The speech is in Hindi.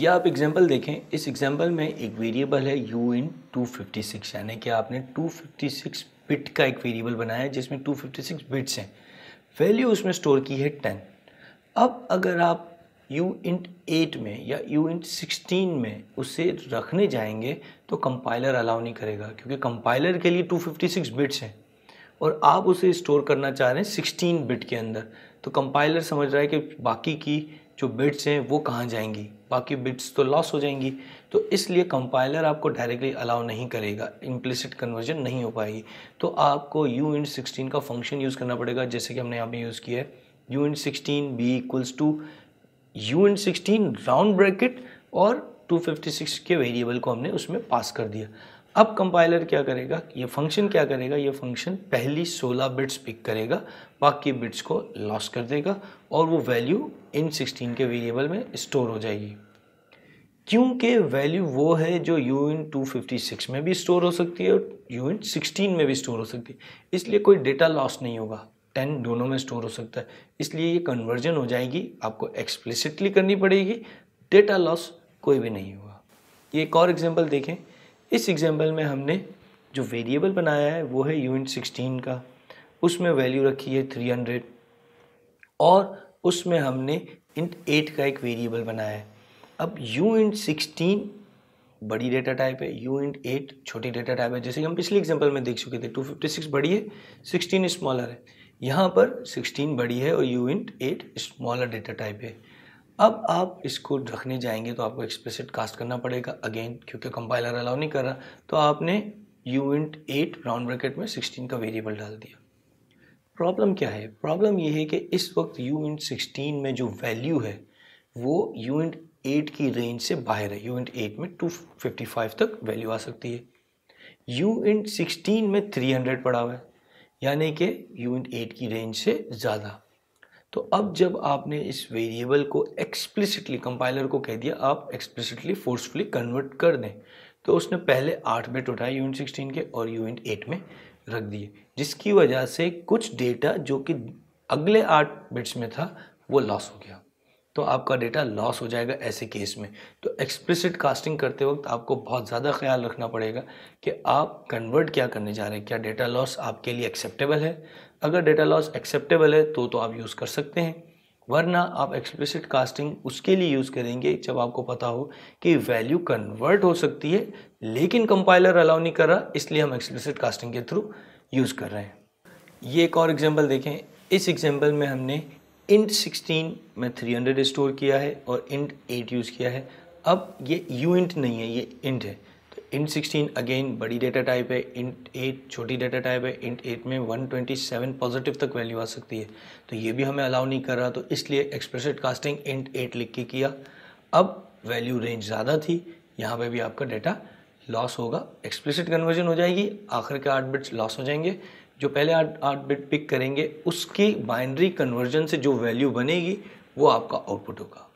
या आप एग्जांपल देखें इस एग्जांपल में एक वेरिएबल है यू इन टू यानी कि आपने 256 बिट का एक वेरिएबल बनाया है जिसमें 256 बिट्स हैं वैल्यू उसमें स्टोर की है टेन अब अगर आप यू इन एट में या यू इंट सिक्सटीन में उसे रखने जाएंगे तो कंपाइलर अलाउ नहीं करेगा क्योंकि कंपाइलर के लिए 256 बिट्स हैं और आप उसे स्टोर करना चाह रहे हैं 16 बिट के अंदर तो कंपाइलर समझ रहा है कि बाकी की जो बिट्स हैं वो कहाँ जाएंगी बाकी बिट्स तो लॉस हो जाएंगी तो इसलिए कंपाइलर आपको डायरेक्टली अलाउ नहीं करेगा इम्प्लिसिट कन्वर्जन नहीं हो पाएगी तो आपको यू इन सिक्सटीन का फंक्शन यूज़ करना पड़ेगा जैसे कि हमने यहाँ पे यूज़ किया है U int sixteen B equals to U int sixteen round bracket और 256 के वेरिएबल को हमने उसमें पास कर दिया अब कंपाइलर क्या करेगा ये फंक्शन क्या करेगा ये फंक्शन पहली 16 बिट्स पिक करेगा बाकी बिट्स को लॉस कर देगा और वो वैल्यू इन 16 के वेरिएबल में स्टोर हो जाएगी क्योंकि वैल्यू वो है जो यू इन टू में भी स्टोर हो सकती है और यू इन सिक्सटीन में भी स्टोर हो सकती है इसलिए कोई डेटा लॉस नहीं होगा टेन दोनों में स्टोर हो सकता है इसलिए ये कन्वर्जन हो जाएगी आपको एक्सप्लिसिटली करनी पड़ेगी डेटा लॉस कोई भी नहीं होगा ये एक और एग्जाम्पल देखें इस एग्जाम्पल में हमने जो वेरिएबल बनाया है वो है यूनिट सिक्सटीन का उसमें वैल्यू रखी है थ्री हंड्रेड और उसमें हमने इंट एट का एक वेरिएबल बनाया है अब यू इंट सिक्सटीन बड़ी डेटा टाइप है यू इंट एट छोटी डेटा टाइप है जैसे कि हम पिछले एग्जाम्पल में देख चुके थे टू फिफ्टी सिक्स बड़ी है सिक्सटीन स्मॉलर है यहाँ पर सिक्सटीन बड़ी है और U int eight smaller data type है अब आप इसको रखने जाएंगे तो आपको एक्सप्रेसिड कास्ट करना पड़ेगा अगेन क्योंकि कंपाइलर अलाउ नहीं कर रहा तो आपने U int eight round bracket में सिक्सटीन का वेरिएबल डाल दिया प्रॉब्लम क्या है प्रॉब्लम ये है कि इस वक्त यू इंट सिक्सटीन में जो वैल्यू है वो यू इंट एट की रेंज से बाहर है यू इंट एट में टू फिफ्टी फाइव तक वैल्यू आ सकती है यू इंट सिक्सटीन में थ्री हंड्रेड पड़ा हुआ है यानी कि यू इंट एट की रेंज से ज़्यादा तो अब जब आपने इस वेरिएबल को एक्सप्लिसिटली कंपाइलर को कह दिया आप एक्सप्लिसिटली फोर्सफुली कन्वर्ट कर दें तो उसने पहले आठ बिट उठाए यूनिट सिक्सटीन के और यूनिट एट में रख दिए जिसकी वजह से कुछ डेटा जो कि अगले आठ बिट्स में था वो लॉस हो गया तो आपका डेटा लॉस हो जाएगा ऐसे केस में तो एक्सप्लिसिट कास्टिंग करते वक्त आपको बहुत ज़्यादा ख्याल रखना पड़ेगा कि आप कन्वर्ट क्या करने जा रहे हैं क्या डेटा लॉस आपके लिए एक्सेप्टेबल है अगर डेटा लॉस एक्सेप्टेबल है तो तो आप यूज़ कर सकते हैं वरना आप एक्सप्लिसिट कास्टिंग उसके लिए यूज़ करेंगे जब आपको पता हो कि वैल्यू कन्वर्ट हो सकती है लेकिन कंपाइलर अलाउ नहीं कर रहा इसलिए हम एक्सप्लिसिट कास्टिंग के थ्रू यूज़ कर रहे हैं ये एक और एग्जांपल देखें इस एग्जांपल में हमने इंट 16 में 300 स्टोर किया है और इंट 8 यूज़ किया है अब ये यू इंट नहीं है ये इंट है तो इंट 16 अगेन बड़ी डेटा टाइप है इंट 8 छोटी डेटा टाइप है इंट 8 में 127 पॉजिटिव तक वैल्यू आ सकती है तो ये भी हमें अलाउ नहीं कर रहा तो इसलिए एक्सप्रेसेड कास्टिंग इंट 8 लिख के किया अब वैल्यू रेंज ज़्यादा थी यहाँ पे भी आपका डेटा लॉस होगा एक्सप्लिसिट कन्वर्जन हो जाएगी आखिर के आठ बिट्स लॉस हो जाएंगे जो पहले आठ आठ बिट पिक करेंगे उसकी बाइनरी कन्वर्जन से जो वैल्यू बनेगी वो आपका आउटपुट होगा